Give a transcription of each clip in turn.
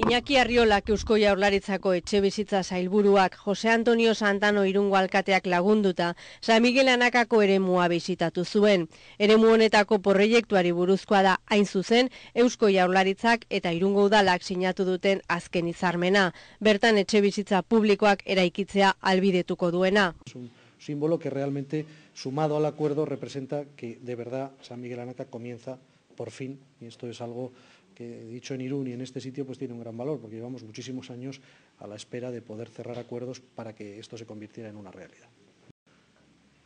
Iñaki Arriolak Eusko Jaurlaritzako etxe bizitza sailburuak Jose Antonio Santano Irungo alkateak lagunduta San Miguel Anakako eremua bizitatu zuen. Eremu honetako proiektuari buruzkoa da hain zuzen Eusko Jaurlaritzak eta Irungo udalak sinatu duten azken izarmena, bertan etxe bizitza publikoak eraikitzea albidetuko duena. Un símbolo que realmente sumado al acuerdo representa que de verdad San Miguel Anaka comienza por fin, y esto es algo que dicho en Irún y en este sitio pues tiene un gran valor, porque llevamos muchísimos años a la espera de poder cerrar acuerdos para que esto se convirtiera en una realidad.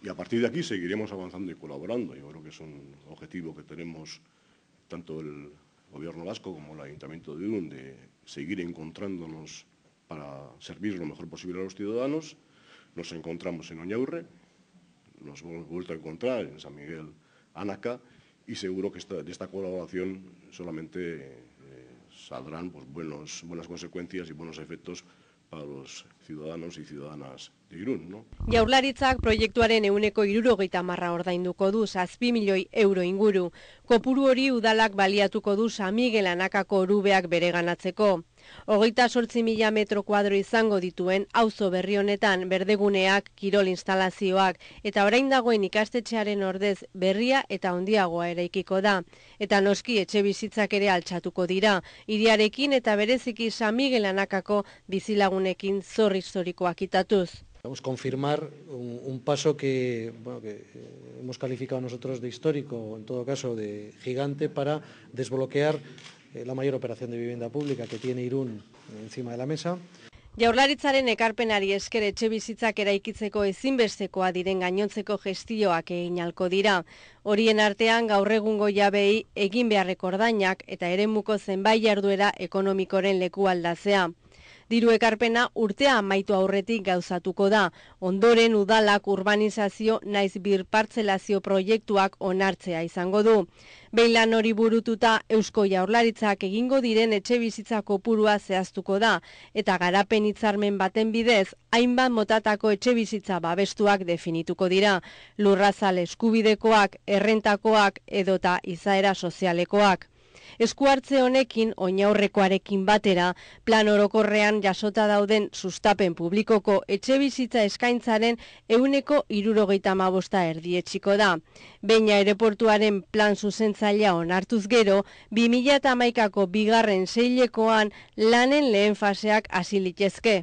Y a partir de aquí seguiremos avanzando y colaborando. Yo creo que es un objetivo que tenemos tanto el Gobierno vasco como el Ayuntamiento de Irún de seguir encontrándonos para servir lo mejor posible a los ciudadanos. Nos encontramos en Oñaurre, nos hemos vuelto a encontrar en San Miguel Anaca y seguro que esta, esta colaboración solamente eh, saldrán pues, buenos, buenas consecuencias y buenos efectos para los ciudadanos y ciudadanas de Irún. ¿no? Jaurlaritzak proiektuaren euneko irurogeita marra ordainduko du, zazpi milioi euro inguru. Kopuru hori udalak baliatuko du Samigelanakako orubeak bereganatzeko. Hogeita sortzi mila metro kuadro izango dituen auzo berri honetan berdeguneak kirol instalazioak eta orain dagoen ikastetxearen ordez berria eta handiagoa eraikiko da. Eta noski etxe bizitzak ere altxatuko dira, iriarekin eta bereziki San Miguel Anakako bizilagunekin zorri zorikoak itatuz. Vamos a confirmar un, un paso que, bueno, que eh, hemos calificado nosotros de histórico en todo caso de gigante para desbloquear eh, la mayor operación de vivienda pública que tiene Irún encima de la mesa. Jaurlaritzaren ekarpenari esker etxe bizitzak eraikitzeko ezinbestekoa diren gainontzeko gestioak egin alko dira. Horien artean gaur egungo jabei egin beharrekordainak eta eremuko zenbait jarduera ekonomikoren leku aldazea. Diru ekarpena urtea amaitu aurretik gauzatuko da, ondoren udalak urbanizazio naiz birpartzelazio proiektuak onartzea izango du. Beilan hori burututa Eusko Jaurlaritzak egingo diren etxe bizitzako purua zehaztuko da, eta garapen hitzarmen baten bidez, hainbat motatako etxe bizitza babestuak definituko dira, lurrazal eskubidekoak, errentakoak edota izaera sozialekoak. Eskuartze honekin, oinaurrekoarekin batera, plan orokorrean jasota dauden sustapen publikoko etxe bizitza eskaintzaren euneko irurogeita mabosta erdietxiko da. Beina aeroportuaren plan zuzentzaila onartuz gero, 2008ako bigarren zeilekoan lanen lehen faseak asilitezke.